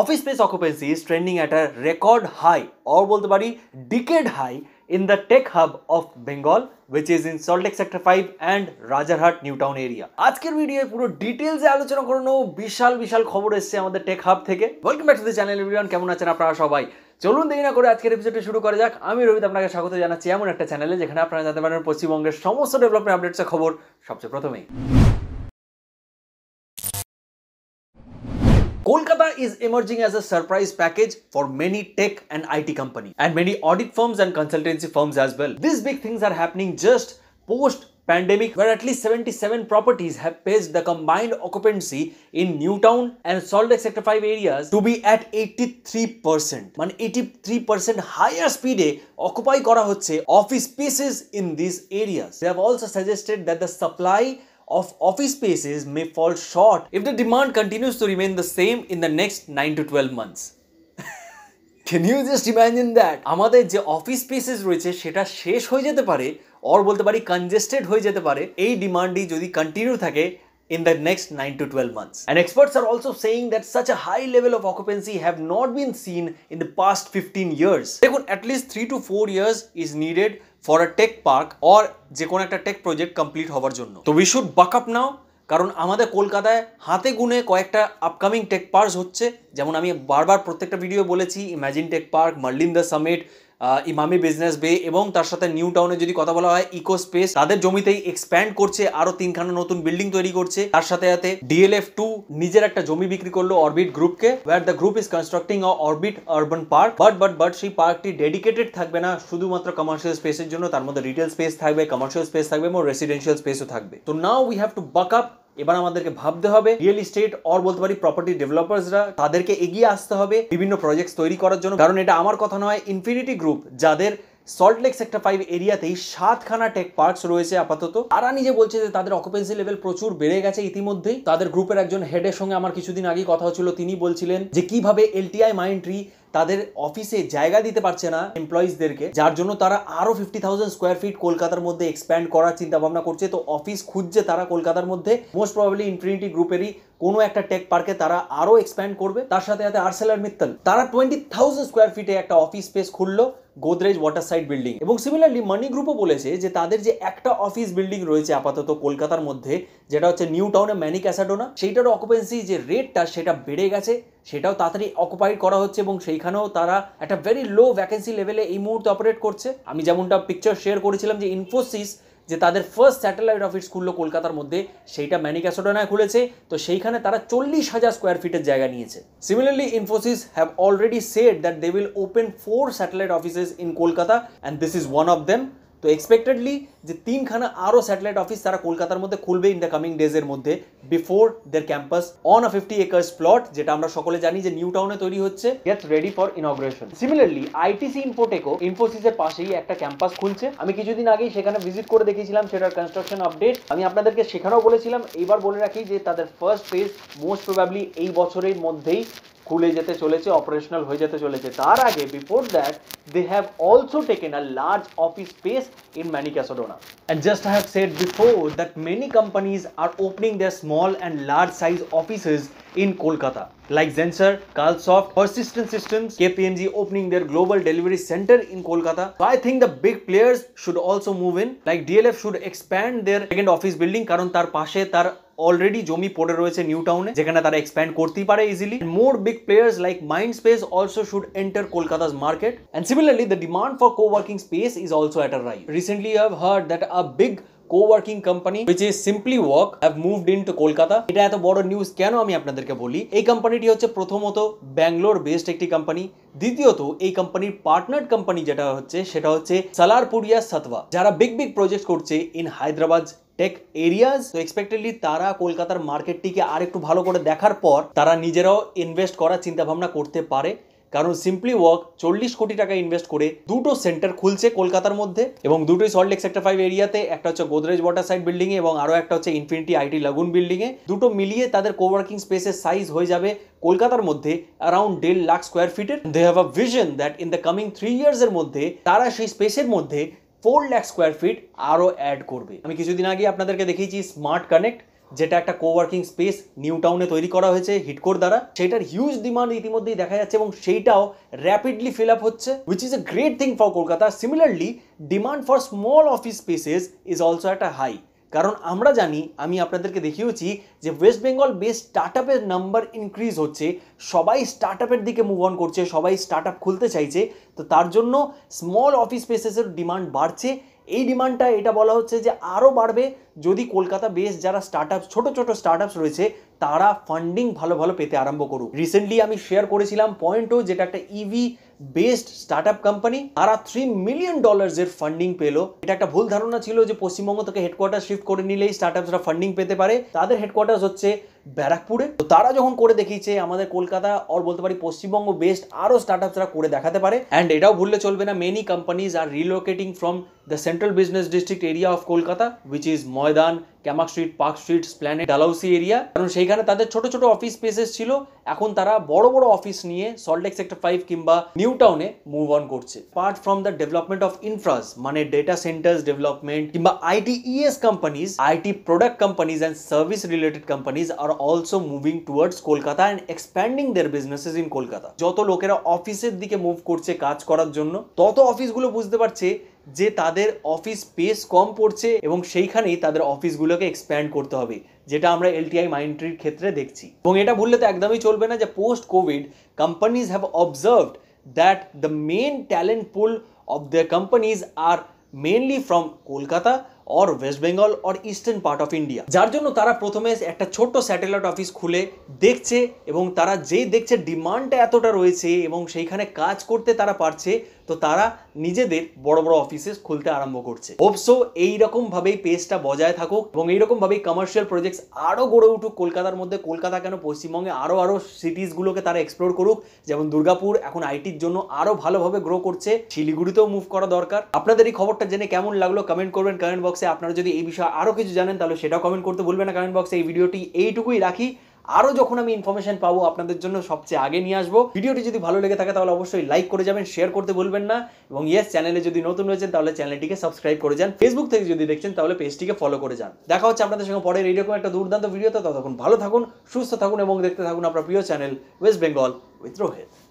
Office space occupancy is trending at a record high or বলতে পারি decade high in the tech hub of Bengal which is in Salt Lake sector five and Rajarhat new town area আজকের ভিডিওয়ে পুরো ডিটেলসে আলোচনা করানো বিশাল বিশাল খবর এসছে আমাদের টেক হাব থেকে। Welcome back to channel everyone কেমন আছেন আপনারা সবাই? চলুন দেরি না করে আজকের এপিসোডটি শুরু করা যাক আমি রবি আপনাকে স্বাগত জানাচ্ছি এমন একটা চ্যানেলে যেখানে আপনারা জানতে পারেন পশ্চিমবঙ্গের সমস্ত ডেভেলপমেন্ট আপডেটসের খবর সবচেয়ে প্রথমেই Kolkata is emerging as a surprise package for many tech and IT companies and many audit firms and consultancy firms as well. These big things are happening just post pandemic where at least 77 properties have paced the combined occupancy in Newtown and Salt Lake Sector 5 areas to be at 83%. মানে 83% higher speed এ occupy করা office spaces in these areas. They have also suggested that the supply of office spaces may fall short if the demand continues to remain the same in the next 9 to 12 months. Can you just imagine that আমাদের যে office spaces রয়েছে সেটা শেষ হয়ে যেতে পারে or বলতে পারি কনজেস্টেড হয়ে যেতে পারে এই ডিমান্ডই যদি কন্টিনিউ থাকে in the next 9 to 12 months. And experts are also saying that such a high level of occupancy have not been seen in the past 15 years. They at least 3 to 4 years is needed for a tech park or যে কোনো একটা tech project complete হওয়ার জন্য তো we should buck up now কারণ আমাদের কলকাতায় হাতে গুনে কয়েকটা আপকামিং টেক পার্কস হচ্ছে যেমন আমি বারবার প্রত্যেকটা ভিডিও বলেছি imagine tech park Merlin the Summit Emami business bay এবং তার সাথে নিউ টাউনে যদি কথা বলা হয় ইকো স্পেস তাদের জমিতেই এক্সপ্যান্ড করছে আরো তিনখানা নতুন বিল্ডিং তৈরি করছে তার সাথে সাথে ডিএলএফ টু নিজের একটা জমি বিক্রি করলো অরবিট গ্রুপকে where the group is constructing Orbit urban park but but but সেই পার্কটি ডেডিকেটেড থাকবে না শুধুমাত্র কমার্শিয়াল স্পেসের জন্য তার মধ্যে রিটেল স্পেস থাকবে কমার্শিয়াল স্পেস থাকবে এবং রেসিডেন্সিয়াল স্পেসও থাকবে তো now we have to buck up এবার আমাদেরকে ভাবতে হবে রিয়েল ইস্টেট অর বলতে পারি প্রপার্টি ডেভেলপার্সরা তাদেরকে এগিয়ে আসতে হবে বিভিন্ন প্রজেক্টস তৈরি করার জন্য কারণ এটা আমার কথা নয় ইনফিনিটি গ্রুপ যাদের সল্টলেক সেক্টর ফাইভ এরিয়াতেই সাতখানা টেক পার্কস রয়েছে আপাতত তারা নিজে বলছে যে তাদের অকুপেন্সি লেভেল প্রচুর বেড়ে গেছে ইতিমধ্যেই তাদের গ্রুপের একজন হেডের সঙ্গে আমার কিছুদিন আগে কথা হচ্ছিল তিনি বলছিলেন যে কিভাবে এলটিআই মাইন্ড ট্রি তাদের অফিসে জায়গা দিতে পারছে না এমপ্লয়িজদেরকে যার জন্য তারা আরও ফিফটি থাউজেন্ড স্কোয়ার ফিট কলকাতার মধ্যে এক্সপ্যান্ড করার চিন্তা ভাবনা করছে তো অফিস খুঁজছে তারা কলকাতার মধ্যে মোস্ট প্রবাবলি ইনফিনিটি গ্রুপেরই কোনো একটা টেক পার্কে তারা আরও এক্সপ্যান্ড করবে তার সাথে সাথে আর্সেলার মিত্তল তারা টোয়েন্টি থাউজেন্ড স্কোয়ার ফিটে একটা অফিস স্পেস খুললো গোদরেজ ওয়াটার সাইড বিল্ডিং এবং সিমিলারলি মানি গ্রুপও বলেছে যে তাদের যে একটা অফিস বিল্ডিং রয়েছে আপাতত কলকাতার মধ্যে যেটা হচ্ছে নিউ টাউনে ম্যানিক অ্যাসাডোনা সেইটার অকুপেন্সি যে রেটটা সেটা বেড়ে গেছে সেটাও তাড়াতাড়ি অকুপাইড করা হচ্ছে এবং সেইখানেও তারা একটা ভেরি লো ভ্যাকেন্সি লেভেলে এই মুহূর্তে অপারেট করছে আমি যেমনটা পিকচার শেয়ার করেছিলাম যে ইনফোসিস যে তাদের ফার্স্ট স্যাটেলাইট অফিস খুললো কলকাতার মধ্যে সেইটা ম্যানিক্যাসোডানায় খুলেছে তো সেইখানে তারা চল্লিশ হাজার স্কোয়ার ফিটের জায়গা নিয়েছে similarly Infosys have already said that they will open four satellite offices in Kolkata and this is one of them তো এক্সপেক্টেডলি যে তিনখানা আরও স্যাটেলাইট অফিস তারা কলকাতার মধ্যে খুলবে ইন দ্য কামিং ডেজের মধ্যে before their campus on a fifty acres plot যেটা আমরা সকলে জানি যে নিউ টাউনে তৈরি হচ্ছে get ready for ingression similarly ITC ইনফোটেকো ইনফোসিসের পাশেই একটা ক্যাম্পাস খুলছে আমি কিছুদিন আগেই সেখানে ভিজিট করে দেখেছিলাম সেটার কনস্ট্রাকশন আপডেট আমি আপনাদেরকে সেখানেও বলেছিলাম এইবার বলে রাখি যে তাদের ফার্স্ট ফেজ মোস্ট প্রবাবলি এই বছরের মধ্যেই খুলে যেতে চলেছে অপারেশনাল হয়ে যেতে চলেছে তার আগে before that they have also taken a large office space in Manicasadona. And just I have said before that many companies are opening their small and large size offices in Kolkata. like Zenser, Carlsoft, Persistent Systems, KPMG opening their global delivery center in Kolkata. So I think the big players should also move in. Like DLF should expand their second office building karon tar pashe tar already jomi pore royeche new town e jekhane expand korti pare easily more big players like mindspace also should enter kolkata's market and similarly the demand for co-working space is also at a rise recently i have heard that a big coworking company which is simply work have moved into Kolkata এটা এত বড় news কেন আমি আপনাদেরকে বলি এই কোম্পানিটি হচ্ছে প্রথমত ব্যাঙ্গলোর বেসড একটি কোম্পানি দ্বিতীয়ত এই কোম্পানির পার্টনার কোম্পানি যেটা হচ্ছে সেটা হচ্ছে সালারপুরিয়া সাতওয়া যারা বিগ বিগ প্রজেক্ট করছে ইন হায়দ্রাবাদ টেক এরিয়াজ তো এক্সপেক্টেডলি তারা কলকাতার মার্কেটটিকে আর একটু ভালো করে দেখার পর তারা নিজেরাও ইনভেস্ট করার চিন্তাভাবনা করতে পারে কারণ সিম্পলি ওয়ার্ক চল্লিশ কোটি টাকা ইনভেস্ট করে দুটো সেন্টার খুলছে কলকাতার মধ্যে এবং দুটোই সল্টলেক সেক্টর ফাইভ এরিয়াতে একটা হচ্ছে গোদরেজ ওয়াটার সাইড এ এবং আরও একটা হচ্ছে ইনফিনিটি আইটি লাগুন এ দুটো মিলিয়ে তাদের কোওয়ার্কিং স্পেসের সাইজ হয়ে যাবে কলকাতার মধ্যে অ্যারাউন্ড দেড় লাখ স্কোয়ার ফিটের they have a vision that in the coming three ইয়ার্সের মধ্যে তারা সেই স্পেসের মধ্যে ফোর ল্যাক স্কোয়ার ফিট আরও অ্যাড করবে আমি কিছুদিন আগে আপনাদেরকে দেখিয়েছি স্মার্ট কানেক্ট যেটা একটা কোওয়ার্কিং স্পেস নিউ টাউনে তৈরি করা হয়েছে হিটকোর দ্বারা সেটার হিউজ ডিমান্ড ইতিমধ্যেই দেখা যাচ্ছে এবং সেইটাও র্যাপিডলি ফিল আপ হচ্ছে which is a great thing for Kolkata similarly demand for small office spaces is also একটা হাই কারণ আমরা জানি আমি আপনাদেরকে দেখিয়েছি যে ওয়েস্ট বেঙ্গল বেস স্টার্ট আপের নাম্বার ইনক্রিজ হচ্ছে সবাই স্টার্ট আপের দিকে মুভ অন করছে সবাই স্টার্ট আপ খুলতে চাইছে তো তার জন্য স্মল অফিস স্পেসেসের ডিমান্ড বাড়ছে এই ডিমান্ডটা এটা বলা হচ্ছে যে আরও বাড়বে যদি কলকাতা বেস যারা স্টার্ট আপস ছোটো ছোটো স্টার্ট আপস রয়েছে তারা ফান্ডিং ভালো ভালো পেতে আরম্ভ করুক রিসেন্টলি আমি শেয়ার করেছিলাম পয়েন্টও যেটা একটা EV e based startup company তারা থ্রি মিলিয়ন ডলার্স এর ফান্ডিং পেলো এটা একটা ভুল ধারণা ছিল যে পশ্চিমবঙ্গ থেকে হেডকোয়ার্টার শিফট করে নিলেই স্টার্ট আপসরা ফান্ডিং পেতে পারে তাদের হেডকোয়ার্টার হচ্ছে ব্যারাকপুরে তো তারা যখন করে দেখিয়েছে আমাদের কলকাতা আর বলতে পারি পশ্চিমবঙ্গ বেস্ট আরও স্টার্ট আপসরা করে দেখাতে পারে অ্যান্ড এটাও ভুললে চলবে না many companies are relocating from the central business district area of Kolkata which is Maidan Camac Street Park Street Esplanade Dalhousie area কারণ সেইখানে তাদের ছোট ছোট অফিস স্পেসেস ছিল এখন তারা বড় বড় অফিস নিয়ে সল্টেক সেক্টর ফাইভ কিংবা নিউ নিউ টাউনে মুভ অন করছে part from the development of infras মানে ডেটা সেন্টার ডেভেলপমেন্ট কিংবা IT ES companies IT product companies and service related companies are also moving towards Kolkata and expanding their businesses in Kolkata যত লোকেরা অফিসের দিকে move করছে কাজ করার জন্য তত অফিসগুলো বুঝতে পারছে যে তাদের অফিস স্পেস কম পড়ছে এবং সেইখানেই তাদের অফিসগুলোকে এক্সপ্যান্ড করতে হবে যেটা আমরা এলটিআই মাইন্ট্রির ক্ষেত্রে দেখছি এবং এটা ভুললে তো একদমই চলবে না যে post COVID companies have observed that the main talent pool of their companies are mainly from Kolkata or west Bengal or eastern part of India যার জন্য তারা প্রথমে একটা ছোট্ট স্যাটেলাইট অফিস খুলে দেখছে এবং তারা যেই দেখছে ডিমান্ডটা এতটা রয়েছে এবং সেইখানে কাজ করতে তারা পারছে তো তারা নিজেদের বড় বড় অফিসেস খুলতে আরম্ভ করছে এইরকম এইরকমভাবেই পেসটা বজায় থাকুক এবং এইরকমভাবেই কমার্শিয়াল প্রজেক্টস আরও গড়ে উঠুক কলকাতার মধ্যে কলকাতা কেন পশ্চিমবঙ্গে আরও আরও সিটিসগুলোকে তারা এক্সপ্লোর করুক যেমন দুর্গাপুর এখন আইটির জন্য আরও ভালোভাবে গ্রো করছে শিলিগুড়িতেও মুভ করা দরকার আপনাদের এই খবরটা জেনে কেমন লাগলো কমেন্ট করবেন কমেন্ট বক্সে আপনারা যদি এই বিষয়ে আরও কিছু জানেন তাহলে সেটাও কমেন্ট করতে ভুলবেন না কমেন্ট বক্সে এই ভিডিওটি এইটুকুই রাখি আরও যখন আমি ইনফরমেশন পাবো আপনাদের জন্য সবচেয়ে আগে নিয়ে আসবো ভিডিওটি যদি ভালো লেগে থাকে তাহলে অবশ্যই লাইক করে যাবেন শেয়ার করতে ভুলবেন না এবং ইয়েস চ্যানেলে যদি নতুন রয়েছেন তাহলে চ্যানেলটিকে সাবস্ক্রাইব করে যান ফেসবুক থেকে যদি দেখছেন তাহলে পেজটিকে ফলো করে যান দেখা হচ্ছে আপনাদের সঙ্গে পরের এইরকম একটা দুর্দান্ত ভিডিওতে ততক্ষণ ভালো থাকুন সুস্থ থাকুন এবং দেখতে থাকুন আপনার প্রিয় channel west Bengal with Rohit